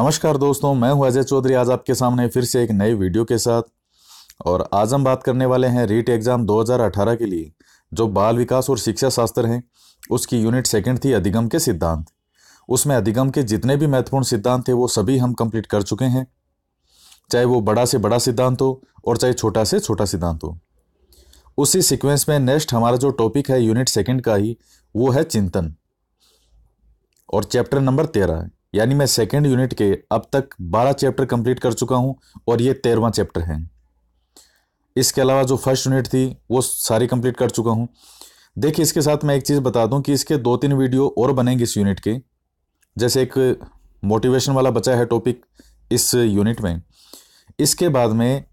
नमस्कार दोस्तों मैं हूं अजय चौधरी आज आपके सामने फिर से एक नए वीडियो के साथ और आज हम बात करने वाले हैं रीट एग्ज़ाम 2018 के लिए जो बाल विकास और शिक्षा शास्त्र हैं उसकी यूनिट सेकंड थी अधिगम के सिद्धांत उसमें अधिगम के जितने भी महत्वपूर्ण सिद्धांत थे वो सभी हम कंप्लीट कर चुके हैं चाहे वो बड़ा से बड़ा सिद्धांत हो और चाहे छोटा से छोटा सिद्धांत हो उसी सिक्वेंस में नेक्स्ट हमारा जो टॉपिक है यूनिट सेकेंड का ही वो है चिंतन और चैप्टर नंबर तेरह है यानी मैं सेकेंड यूनिट के अब तक बारह चैप्टर कंप्लीट कर चुका हूँ और ये तेरहवा चैप्टर है इसके अलावा जो फर्स्ट यूनिट थी वो सारी कंप्लीट कर चुका हूँ देखिए इसके साथ मैं एक चीज़ बता दूं कि इसके दो तीन वीडियो और बनेंगे इस यूनिट के जैसे एक मोटिवेशन वाला बचा है टॉपिक इस यूनिट में इसके बाद में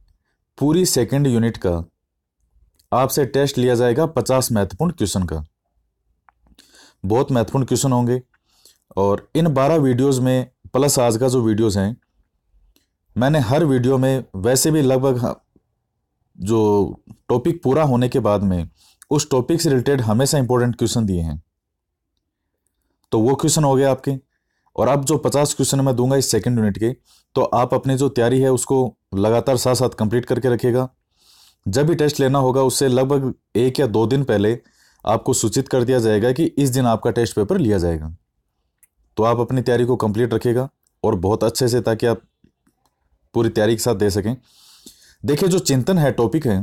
पूरी सेकेंड यूनिट का आपसे टेस्ट लिया जाएगा पचास महत्वपूर्ण क्वेश्चन का बहुत महत्वपूर्ण क्वेश्चन होंगे और इन बारह वीडियोस में प्लस आज का जो वीडियोस हैं मैंने हर वीडियो में वैसे भी लगभग जो टॉपिक पूरा होने के बाद में उस टॉपिक से रिलेटेड हमेशा इंपॉर्टेंट क्वेश्चन दिए हैं तो वो क्वेश्चन हो गए आपके और अब जो पचास क्वेश्चन मैं दूंगा इस सेकेंड यूनिट के तो आप अपनी जो तैयारी है उसको लगातार साथ साथ कंप्लीट करके रखिएगा जब भी टेस्ट लेना होगा उससे लगभग एक या दो दिन पहले आपको सूचित कर दिया जाएगा कि इस दिन आपका टेस्ट पेपर लिया जाएगा तो आप अपनी तैयारी को कंप्लीट रखिएगा और बहुत अच्छे से ताकि आप पूरी तैयारी के साथ दे सकें देखिए जो चिंतन है टॉपिक है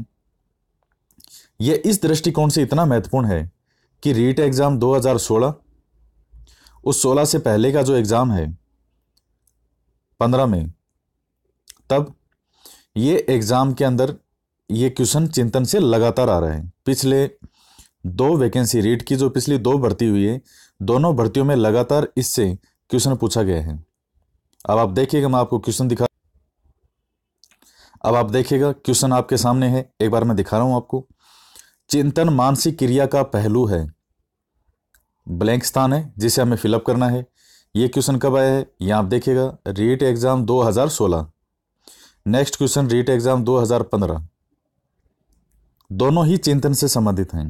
यह इस दृष्टिकोण से इतना महत्वपूर्ण है कि रीट एग्ज़ाम 2016 उस 16 से पहले का जो एग्ज़ाम है 15 में तब ये एग्ज़ाम के अंदर ये क्वेश्चन चिंतन से लगातार आ रहे हैं पिछले दो वैकेंसी रीट की जो पिछली दो भर्ती हुई है दोनों भर्तियों में लगातार इससे क्वेश्चन पूछा गया है अब आप देखिएगा मैं आपको क्वेश्चन दिखा अब आप देखिएगा क्वेश्चन आपके सामने है एक बार मैं दिखा रहा हूं आपको चिंतन मानसिक क्रिया का पहलू है ब्लैंक स्थान है जिसे हमें फिलअप करना है ये क्वेश्चन कब आया है यहां आप देखिएगा REET exam 2016 next question REET exam 2015 दोनों ही चिंतन से संबंधित हैं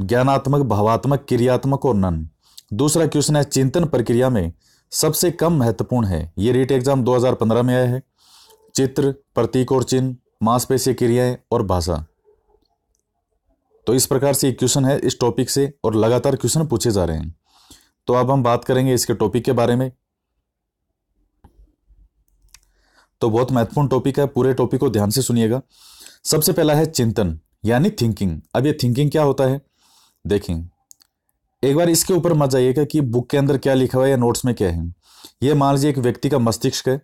ज्ञानात्मक भावात्मक क्रियात्मक और नन दूसरा क्वेश्चन है चिंतन प्रक्रिया में सबसे कम महत्वपूर्ण है ये रीट एग्जाम 2015 में आया है चित्र प्रतीक और चिन्ह मांसपेशी क्रियाएं और भाषा तो इस प्रकार से क्वेश्चन है इस टॉपिक से और लगातार क्वेश्चन पूछे जा रहे हैं तो अब हम बात करेंगे इसके टॉपिक के बारे में तो बहुत महत्वपूर्ण टॉपिक है पूरे टॉपिक को ध्यान से सुनिएगा सबसे पहला है चिंतन यानी थिंकिंग अब ये थिंकिंग क्या होता है देखें एक बार इसके ऊपर मत जाइएगा कि बुक के अंदर क्या लिखा हुआ है या नोट्स में क्या है ये मान लीजिए एक व्यक्ति का मस्तिष्क है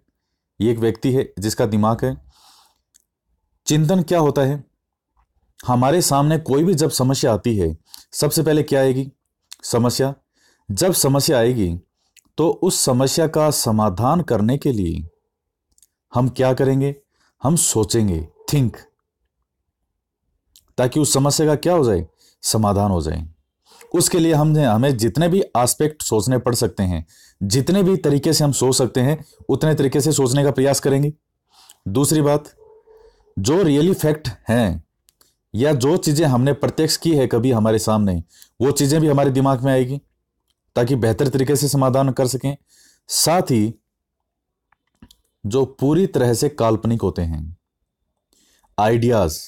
ये एक व्यक्ति है जिसका दिमाग है चिंतन क्या होता है हमारे सामने कोई भी जब समस्या आती है सबसे पहले क्या आएगी समस्या जब समस्या आएगी तो उस समस्या का समाधान करने के लिए हम क्या करेंगे हम सोचेंगे थिंक ताकि उस समस्या का क्या हो जाए समाधान हो जाए उसके लिए हमने हमें जितने भी आस्पेक्ट सोचने पड़ सकते हैं जितने भी तरीके से हम सोच सकते हैं उतने तरीके से सोचने का प्रयास करेंगे दूसरी बात जो रियली फैक्ट हैं या जो चीज़ें हमने प्रत्यक्ष की है कभी हमारे सामने वो चीज़ें भी हमारे दिमाग में आएगी ताकि बेहतर तरीके से समाधान कर सकें साथ ही जो पूरी तरह से काल्पनिक होते हैं आइडियाज़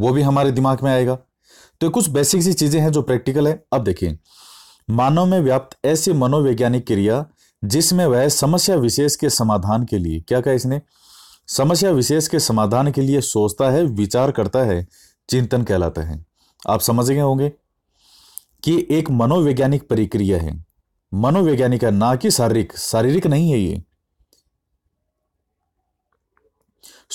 वो भी हमारे दिमाग में आएगा तो कुछ बेसिक सी चीजें हैं जो प्रैक्टिकल है अब देखिए मानव में व्याप्त ऐसी मनोवैज्ञानिक क्रिया जिसमें वह समस्या विशेष के समाधान के लिए क्या कहा इसने समस्या विशेष के समाधान के लिए सोचता है विचार करता है चिंतन कहलाता है आप समझ गए होंगे कि एक मनोवैज्ञानिक प्रक्रिया है मनोवैज्ञानिक है ना कि शारीरिक शारीरिक नहीं है ये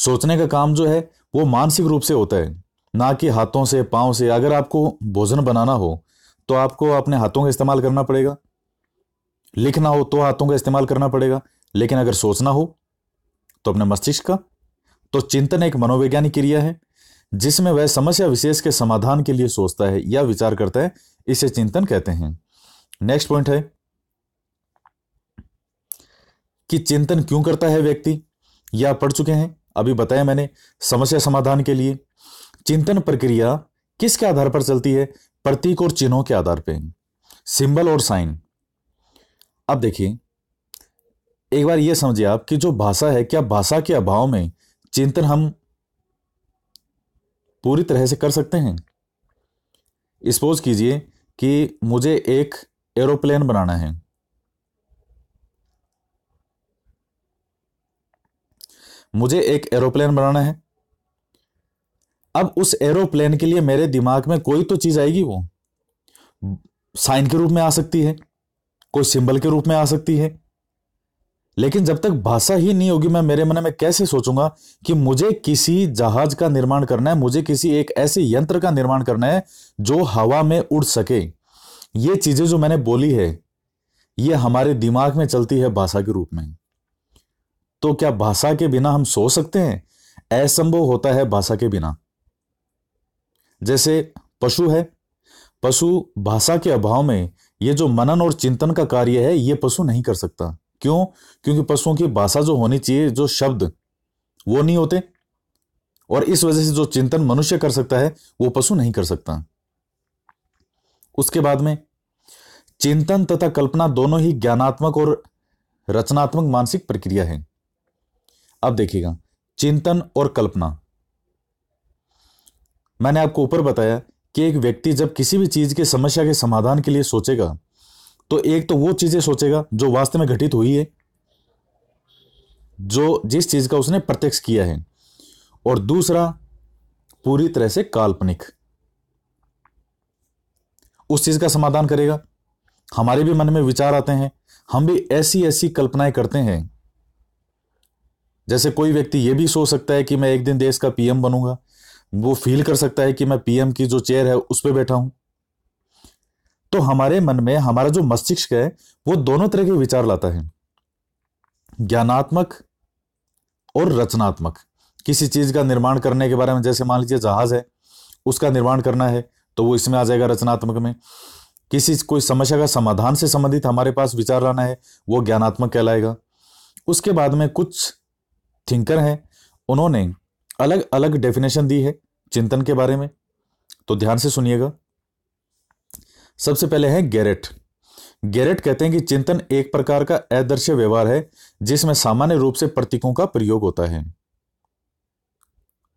सोचने का काम जो है वो मानसिक रूप से होता है ना कि हाथों से पाँव से अगर आपको भोजन बनाना हो तो आपको अपने हाथों का इस्तेमाल करना पड़ेगा लिखना हो तो हाथों का इस्तेमाल करना पड़ेगा लेकिन अगर सोचना हो तो अपने मस्तिष्क का तो चिंतन एक मनोवैज्ञानिक क्रिया है जिसमें वह समस्या विशेष के समाधान के लिए सोचता है या विचार करता है इसे चिंतन कहते हैं नेक्स्ट पॉइंट है कि चिंतन क्यों करता है व्यक्ति यह पढ़ चुके हैं अभी बताया मैंने समस्या समाधान के लिए चिंतन प्रक्रिया किसके आधार पर चलती है प्रतीक और चिन्हों के आधार पर सिंबल और साइन अब देखिए एक बार यह समझिए आप कि जो भाषा है क्या भाषा के अभाव में चिंतन हम पूरी तरह से कर सकते हैं स्पोज कीजिए कि मुझे एक एरोप्लेन बनाना है मुझे एक एरोप्लेन बनाना है अब उस एरोप्लेन के लिए मेरे दिमाग में कोई तो चीज़ आएगी वो साइन के रूप में आ सकती है कोई सिंबल के रूप में आ सकती है लेकिन जब तक भाषा ही नहीं होगी मैं मेरे मन में कैसे सोचूंगा कि मुझे किसी जहाज का निर्माण करना है मुझे किसी एक ऐसे यंत्र का निर्माण करना है जो हवा में उड़ सके ये चीजें जो मैंने बोली है ये हमारे दिमाग में चलती है भाषा के रूप में तो क्या भाषा के बिना हम सो सकते हैं असंभव होता है भाषा के बिना जैसे पशु है पशु भाषा के अभाव में ये जो मनन और चिंतन का कार्य है ये पशु नहीं कर सकता क्यों क्योंकि पशुओं की भाषा जो होनी चाहिए जो शब्द वो नहीं होते और इस वजह से जो चिंतन मनुष्य कर सकता है वो पशु नहीं कर सकता उसके बाद में चिंतन तथा कल्पना दोनों ही ज्ञानात्मक और रचनात्मक मानसिक प्रक्रिया है अब देखिएगा चिंतन और कल्पना मैंने आपको ऊपर बताया कि एक व्यक्ति जब किसी भी चीज़ के समस्या के समाधान के लिए सोचेगा तो एक तो वो चीज़ें सोचेगा जो वास्तव में घटित हुई है जो जिस चीज़ का उसने प्रत्यक्ष किया है और दूसरा पूरी तरह से काल्पनिक उस चीज़ का समाधान करेगा हमारे भी मन में विचार आते हैं हम भी ऐसी ऐसी कल्पनाएं करते हैं जैसे कोई व्यक्ति यह भी सोच सकता है कि मैं एक दिन देश का पीएम बनूंगा वो फील कर सकता है कि मैं पीएम की जो चेयर है उस पर बैठा हूं तो हमारे मन में हमारा जो मस्तिष्क है वो दोनों तरह के विचार लाता है ज्ञानात्मक और रचनात्मक किसी चीज का निर्माण करने के बारे में जैसे मान लीजिए जहाज है उसका निर्माण करना है तो वो इसमें आ जाएगा रचनात्मक में किसी कोई समस्या का समाधान से संबंधित हमारे पास विचार लाना है वो ज्ञानात्मक कहलाएगा उसके बाद में कुछ थिंकर हैं उन्होंने अलग अलग डेफिनेशन दी है चिंतन के बारे में तो ध्यान से सुनिएगा सबसे पहले है गैरेट गैरेट कहते हैं कि चिंतन एक प्रकार का अदृश्य व्यवहार है जिसमें सामान्य रूप से प्रतीकों का प्रयोग होता है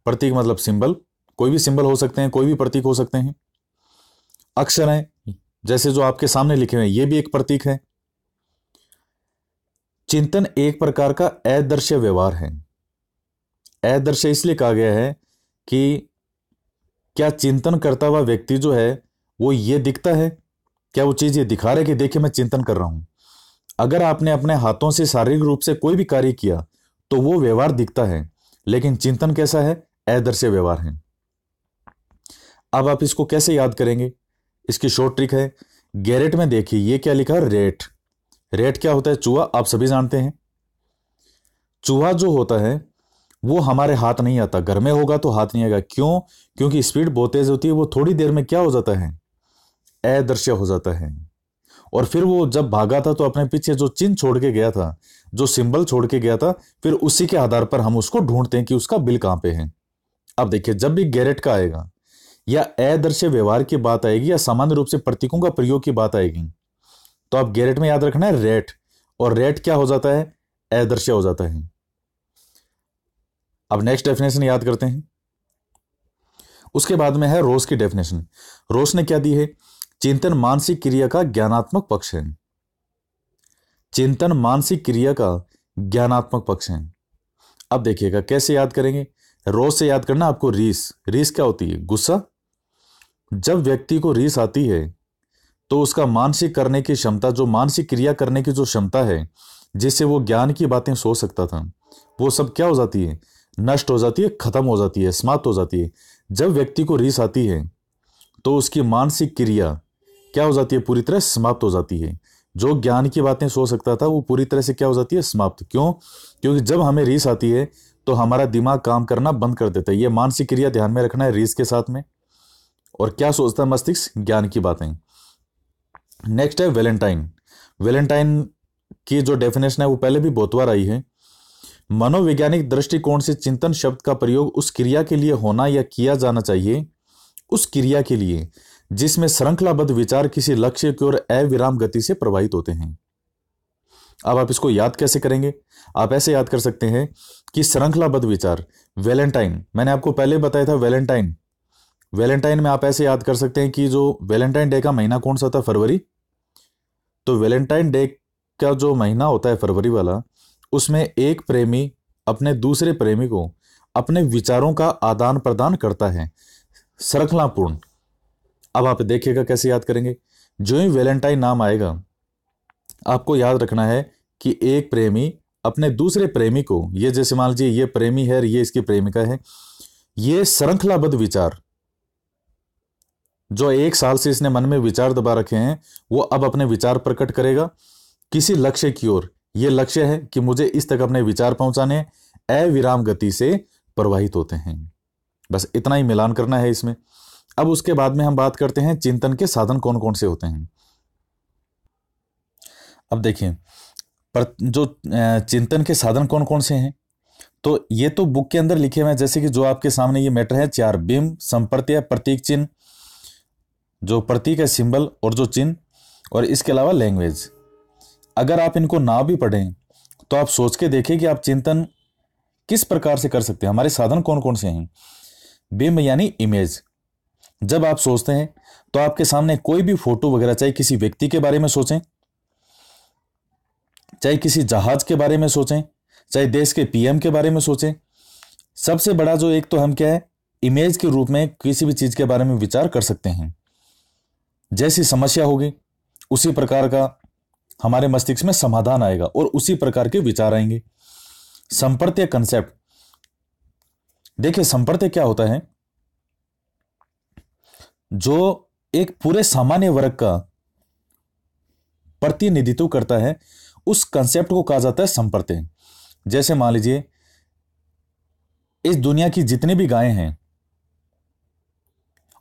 प्रतीक मतलब सिंबल कोई भी सिंबल हो सकते हैं कोई भी प्रतीक हो सकते हैं अक्षर हैं जैसे जो आपके सामने लिखे हुए हैं ये भी एक प्रतीक है चिंतन एक प्रकार का अदृश्य व्यवहार है अदृश्य इसलिए कहा गया है कि क्या चिंतन करता हुआ व्यक्ति जो है वो ये दिखता है क्या वो चीज़ ये दिखा रहे कि देखिए मैं चिंतन कर रहा हूं अगर आपने अपने हाथों से शारीरिक रूप से कोई भी कार्य किया तो वो व्यवहार दिखता है लेकिन चिंतन कैसा है अदृश्य व्यवहार है अब आप इसको कैसे याद करेंगे इसकी शॉर्ट ट्रिक है गैरेट में देखिए ये क्या लिखा रेट रेट क्या होता है चूहा आप सभी जानते हैं चूहा जो होता है वो हमारे हाथ नहीं आता घर में होगा तो हाथ नहीं आएगा क्यों क्योंकि स्पीड बहुत तेज़ होती है वो थोड़ी देर में क्या हो जाता है अदृश्य हो जाता है और फिर वो जब भागा था तो अपने पीछे जो चिन्ह छोड़ के गया था जो सिंबल छोड़ के गया था फिर उसी के आधार पर हम उसको ढूंढते हैं कि उसका बिल कहां पे है अब देखिए जब भी गैरेट का आएगा या अदृश्य व्यवहार की बात आएगी या सामान्य रूप से प्रतीकों का प्रयोग की बात आएगी तो आप गैरेट में याद रखना है रेट और रेट क्या हो जाता है अदृश्य हो जाता है अब नेक्स्ट डेफिनेशन याद करते हैं उसके बाद में है रोस की डेफिनेशन रोस ने क्या दी है चिंतन मानसिक क्रिया का ज्ञानात्मक पक्ष है चिंतन मानसिक क्रिया का ज्ञानात्मक पक्ष है अब देखिएगा कैसे याद करेंगे रोस से याद करना आपको रीस रीस क्या होती है गुस्सा जब व्यक्ति को रीस आती है तो उसका मानसिक करने की क्षमता जो मानसिक क्रिया करने की जो क्षमता है जिससे वो ज्ञान की बातें सोच सकता था वो सब क्या हो जाती है नष्ट हो जाती है खत्म हो जाती है समाप्त हो जाती है जब व्यक्ति को रीस आती है तो उसकी मानसिक क्रिया क्या हो जाती है पूरी तरह समाप्त हो जाती है जो ज्ञान की बातें सो सकता था वो पूरी तरह से क्या हो जाती है समाप्त क्यों क्योंकि जब हमें रीस आती है तो हमारा दिमाग काम करना बंद कर देता है ये मानसिक क्रिया ध्यान में रखना है रीस के साथ में और क्या सोचता है मस्तिष्क ज्ञान की बातें नेक्स्ट है वेलेंटाइन वेलेंटाइन की जो डेफिनेशन है वो पहले भी बहुत बार आई है मनोवैज्ञानिक दृष्टिकोण से चिंतन शब्द का प्रयोग उस क्रिया के लिए होना या किया जाना चाहिए उस क्रिया के लिए जिसमें श्रृंखलाबद्ध विचार किसी लक्ष्य की ओर अविराम गति से प्रवाहित होते हैं अब आप इसको याद कैसे करेंगे आप ऐसे याद कर सकते हैं कि श्रृंखलाबद्ध विचार वैलेंटाइन मैंने आपको पहले बताया था वैलेंटाइन वैलेंटाइन में आप ऐसे याद कर सकते हैं कि जो वैलेंटाइन डे का महीना कौन सा था फरवरी तो वैलेंटाइन डे का जो महीना होता है फरवरी वाला उसमें एक प्रेमी अपने दूसरे प्रेमी को अपने विचारों का आदान प्रदान करता है सरखलापूर्ण अब आप देखिएगा कैसे याद करेंगे जो ही वेलेंटाइन नाम आएगा आपको याद रखना है कि एक प्रेमी अपने दूसरे प्रेमी को ये जैसे मान लीजिए ये प्रेमी है ये इसकी प्रेमिका है ये श्रृंखलाबद्ध विचार जो एक साल से इसने मन में विचार दबा रखे हैं वो अब अपने विचार प्रकट करेगा किसी लक्ष्य की ओर ये लक्ष्य है कि मुझे इस तक अपने विचार पहुंचाने अविराम गति से प्रवाहित होते हैं बस इतना ही मिलान करना है इसमें अब उसके बाद में हम बात करते हैं चिंतन के साधन कौन कौन से होते हैं अब देखिए पर जो चिंतन के साधन कौन कौन से हैं तो ये तो बुक के अंदर लिखे हुए हैं जैसे कि जो आपके सामने ये मैटर है चार बिंब या प्रतीक चिन्ह जो प्रतीक है सिंबल और जो चिन्ह और इसके अलावा लैंग्वेज अगर आप इनको ना भी पढ़ें तो आप सोच के देखें कि आप चिंतन किस प्रकार से कर सकते हैं हमारे साधन कौन कौन से हैं बिंब यानी इमेज जब आप सोचते हैं तो आपके सामने कोई भी फोटो वगैरह चाहे किसी व्यक्ति के बारे में सोचें चाहे किसी जहाज के बारे में सोचें चाहे देश के पीएम के बारे में सोचें सबसे बड़ा जो एक तो हम क्या है इमेज के रूप में किसी भी चीज़ के बारे में विचार कर सकते हैं जैसी समस्या होगी उसी प्रकार का हमारे मस्तिष्क में समाधान आएगा और उसी प्रकार के विचार आएंगे संपर्त्य कंसेप्ट देखिए संपर्त्य क्या होता है जो एक पूरे सामान्य वर्ग का प्रतिनिधित्व करता है उस कंसेप्ट को कहा जाता है संपर्त्य जैसे मान लीजिए इस दुनिया की जितनी भी गायें हैं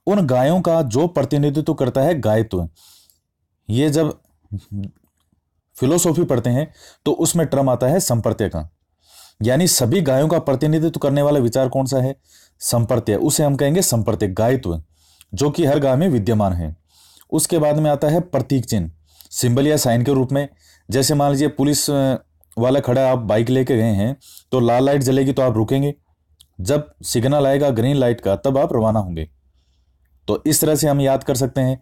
उन गायों का जो प्रतिनिधित्व करता है गायत्व ये जब फिलोसॉफी पढ़ते हैं तो उसमें ट्रम आता है संप्रत्य का यानी सभी गायों का प्रतिनिधित्व करने वाला विचार कौन सा है संप्रत्य उसे हम कहेंगे संप्रत्य गायित्व जो कि हर गाय में विद्यमान है उसके बाद में आता है प्रतीक चिन्ह सिंबल या साइन के रूप में जैसे मान लीजिए पुलिस वाला खड़ा आप बाइक लेके गए हैं तो लाल लाइट जलेगी तो आप रुकेंगे जब सिग्नल आएगा ग्रीन लाइट का तब आप रवाना होंगे तो इस तरह से हम याद कर सकते हैं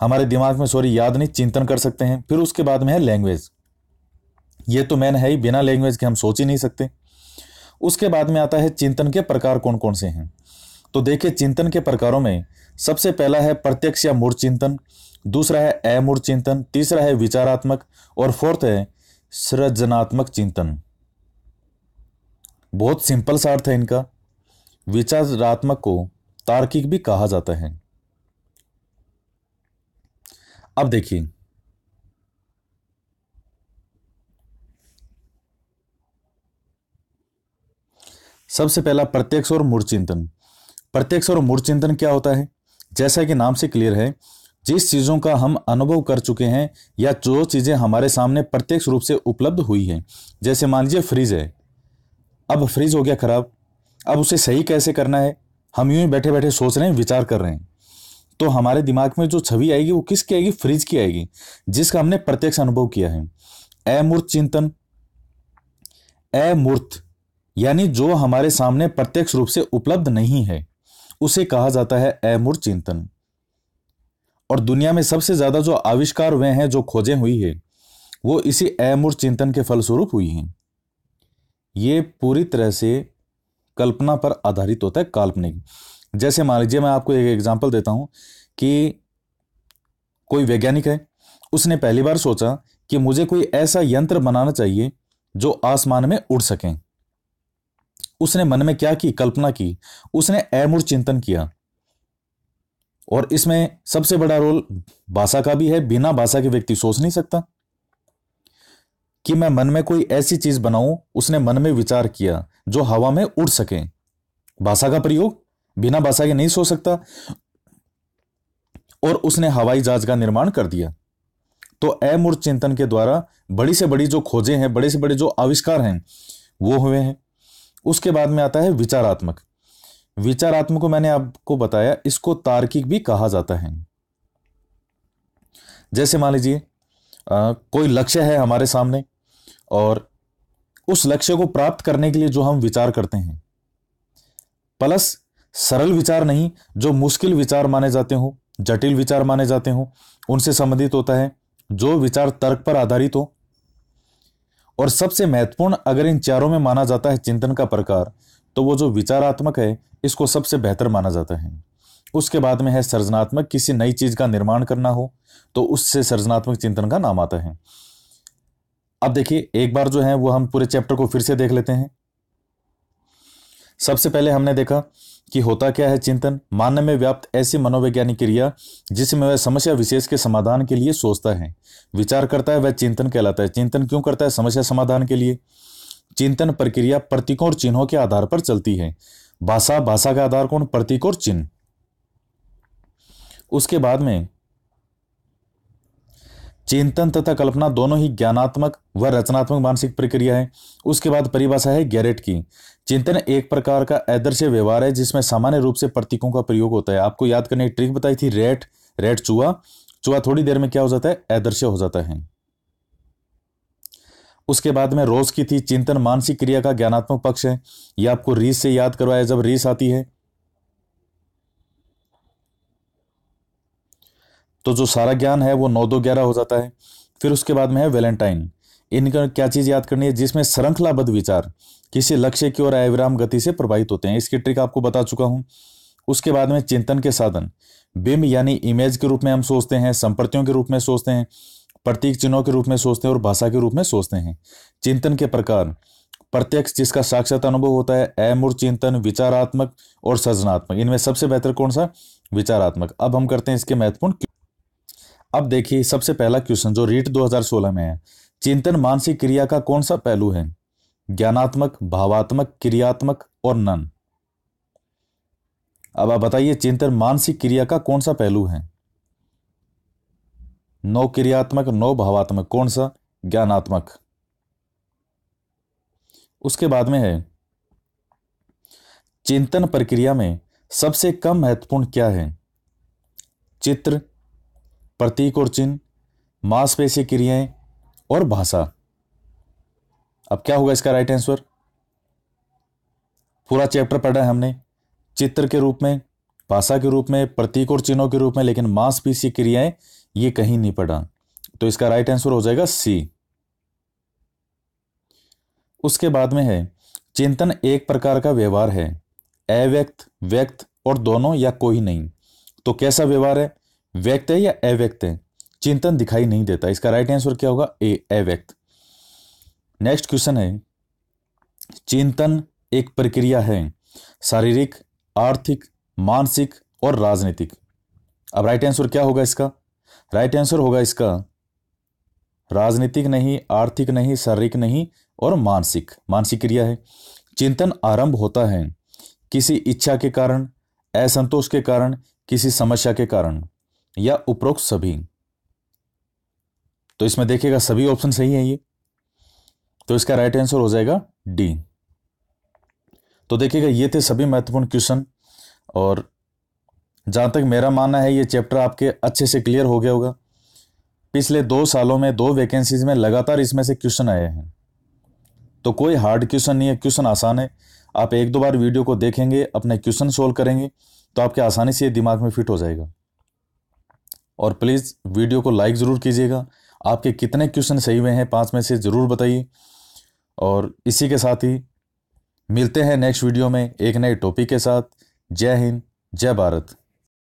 हमारे दिमाग में सॉरी याद नहीं चिंतन कर सकते हैं फिर उसके बाद में है लैंग्वेज ये तो मैन है ही बिना लैंग्वेज के हम सोच ही नहीं सकते उसके बाद में आता है चिंतन के प्रकार कौन कौन से हैं तो देखिए चिंतन के प्रकारों में सबसे पहला है प्रत्यक्ष या मूर्त चिंतन दूसरा है अमूर्त चिंतन तीसरा है विचारात्मक और फोर्थ है सृजनात्मक चिंतन बहुत सिंपल सा अर्थ है इनका विचारात्मक को तार्किक भी कहा जाता है अब देखिए सबसे पहला प्रत्यक्ष और मूर्त चिंतन प्रत्यक्ष और मूर्त चिंतन क्या होता है जैसा कि नाम से क्लियर है जिस चीज़ों का हम अनुभव कर चुके हैं या जो चीज़ें हमारे सामने प्रत्यक्ष रूप से उपलब्ध हुई हैं जैसे मान लीजिए फ्रिज है अब फ्रिज हो गया ख़राब अब उसे सही कैसे करना है हम यूं ही बैठे बैठे सोच रहे हैं विचार कर रहे हैं तो हमारे दिमाग में जो छवि आएगी वो किसकी आएगी फ्रिज की आएगी जिसका हमने प्रत्यक्ष अनुभव किया है अमूर्त चिंतन अमूर्त यानी जो हमारे सामने प्रत्यक्ष रूप से उपलब्ध नहीं है उसे कहा जाता है अमूर्त चिंतन और दुनिया में सबसे ज्यादा जो आविष्कार हुए हैं जो खोजें हुई है वो इसी अमूर्त चिंतन के फलस्वरूप हुई हैं ये पूरी तरह से कल्पना पर आधारित होता है काल्पनिक जैसे मान लीजिए मैं आपको एक एग्जाम्पल देता हूँ कि कोई वैज्ञानिक है उसने पहली बार सोचा कि मुझे कोई ऐसा यंत्र बनाना चाहिए जो आसमान में उड़ सकें उसने मन में क्या की कल्पना की उसने अमूर चिंतन किया और इसमें सबसे बड़ा रोल भाषा का भी है बिना भाषा के व्यक्ति सोच नहीं सकता कि मैं मन में कोई ऐसी चीज बनाऊं उसने मन में विचार किया जो हवा में उड़ सके भाषा का प्रयोग बिना बासा के नहीं सो सकता और उसने हवाई जहाज का निर्माण कर दिया तो अमूर्त चिंतन के द्वारा बड़ी से बड़ी जो खोजें हैं बड़े से बड़े जो आविष्कार हैं वो हुए हैं उसके बाद में आता है विचारात्मक विचारात्मक को मैंने आपको बताया इसको तार्किक भी कहा जाता है जैसे मान लीजिए कोई लक्ष्य है हमारे सामने और उस लक्ष्य को प्राप्त करने के लिए जो हम विचार करते हैं प्लस सरल विचार नहीं जो मुश्किल विचार माने जाते हों जटिल विचार माने जाते हों उनसे संबंधित होता है जो विचार तर्क पर आधारित हो और सबसे महत्वपूर्ण अगर इन चारों में माना जाता है चिंतन का प्रकार तो वो जो विचारात्मक है इसको सबसे बेहतर माना जाता है उसके बाद में है सर्जनात्मक किसी नई चीज का निर्माण करना हो तो उससे सर्जनात्मक चिंतन का नाम आता है अब देखिए एक बार जो है वो हम पूरे चैप्टर को फिर से देख लेते हैं सबसे पहले हमने देखा कि होता क्या है चिंतन मानव में व्याप्त ऐसी मनोवैज्ञानिक क्रिया जिसमें वह समस्या विशेष के समाधान के लिए सोचता है विचार करता है वह चिंतन कहलाता है चिंतन क्यों करता है समस्या समाधान के लिए चिंतन प्रक्रिया प्रतीकों और चिन्हों के आधार पर चलती है भाषा भाषा का आधार कौन प्रतीक और चिन्ह उसके बाद में चिंतन तथा कल्पना दोनों ही ज्ञानात्मक व रचनात्मक मानसिक प्रक्रिया है उसके बाद परिभाषा है गैरेट की चिंतन एक प्रकार का आदर्श व्यवहार है जिसमें सामान्य रूप से प्रतीकों का प्रयोग होता है आपको याद करने ट्रिक बताई थी रेट रेट चुहा चुहा थोड़ी देर में क्या हो जाता है आदर्श हो जाता है उसके बाद में रोज की थी चिंतन मानसिक क्रिया का ज्ञानात्मक पक्ष है यह आपको रीस से याद करवाया जब रीस आती है तो जो सारा ज्ञान है वो नौ दो ग्यारह हो जाता है फिर उसके बाद में है वैलेंटाइन इनका क्या चीज़ याद करनी है जिसमें श्रृंखलाबद्ध विचार किसी लक्ष्य की ओर अविराम गति से प्रभावित होते हैं इसकी ट्रिक आपको बता चुका हूँ उसके बाद में चिंतन के साधन बिम यानी इमेज के रूप में हम सोचते हैं संपत्तियों के रूप में सोचते हैं प्रतीक चिन्हों के रूप में सोचते हैं और भाषा के रूप में सोचते हैं चिंतन के प्रकार प्रत्यक्ष जिसका साक्षात अनुभव होता है अमूर चिंतन विचारात्मक और सृजनात्मक इनमें सबसे बेहतर कौन सा विचारात्मक अब हम करते हैं इसके महत्वपूर्ण अब देखिए सबसे पहला क्वेश्चन जो रीट 2016 में है चिंतन मानसिक क्रिया का कौन सा पहलू है ज्ञानात्मक भावात्मक क्रियात्मक और नन अब आप बताइए चिंतन मानसिक क्रिया का कौन सा पहलू है नौ क्रियात्मक नौ भावात्मक कौन सा ज्ञानात्मक उसके बाद में है चिंतन प्रक्रिया में सबसे कम महत्वपूर्ण क्या है चित्र प्रतीक और चिन्ह मांसपेशी क्रियाएं और भाषा अब क्या होगा इसका राइट आंसर पूरा चैप्टर पढ़ा है हमने चित्र के रूप में भाषा के रूप में प्रतीक और चिन्हों के रूप में लेकिन मांसपेशी क्रियाएं ये कहीं नहीं पढ़ा तो इसका राइट आंसर हो जाएगा सी उसके बाद में है चिंतन एक प्रकार का व्यवहार है अव्यक्त व्यक्त और दोनों या कोई नहीं तो कैसा व्यवहार है व्यक्त है या अव्यक्त है चिंतन दिखाई नहीं देता इसका राइट आंसर क्या होगा ए अव्यक्त नेक्स्ट क्वेश्चन है चिंतन एक प्रक्रिया है शारीरिक आर्थिक मानसिक और राजनीतिक अब राइट आंसर क्या होगा इसका राइट आंसर होगा इसका राजनीतिक नहीं आर्थिक नहीं शारीरिक नहीं और मानसिक मानसिक क्रिया है चिंतन आरंभ होता है किसी इच्छा के कारण असंतोष के कारण किसी समस्या के कारण या उपरोक्त सभी तो इसमें देखिएगा सभी ऑप्शन सही है ये तो इसका राइट आंसर हो जाएगा डी तो देखिएगा ये थे सभी महत्वपूर्ण क्वेश्चन और जहां तक मेरा मानना है ये चैप्टर आपके अच्छे से क्लियर हो गया होगा पिछले दो सालों में दो वैकेंसीज में लगातार इसमें से क्वेश्चन आए हैं तो कोई हार्ड क्वेश्चन नहीं है क्वेश्चन आसान है आप एक दो बार वीडियो को देखेंगे अपने क्वेश्चन सोल्व करेंगे तो आपके आसानी से ये दिमाग में फिट हो जाएगा और प्लीज़ वीडियो को लाइक ज़रूर कीजिएगा आपके कितने क्वेश्चन सही हुए हैं पाँच में से ज़रूर बताइए और इसी के साथ ही मिलते हैं नेक्स्ट वीडियो में एक नए टॉपिक के साथ जय हिंद जय भारत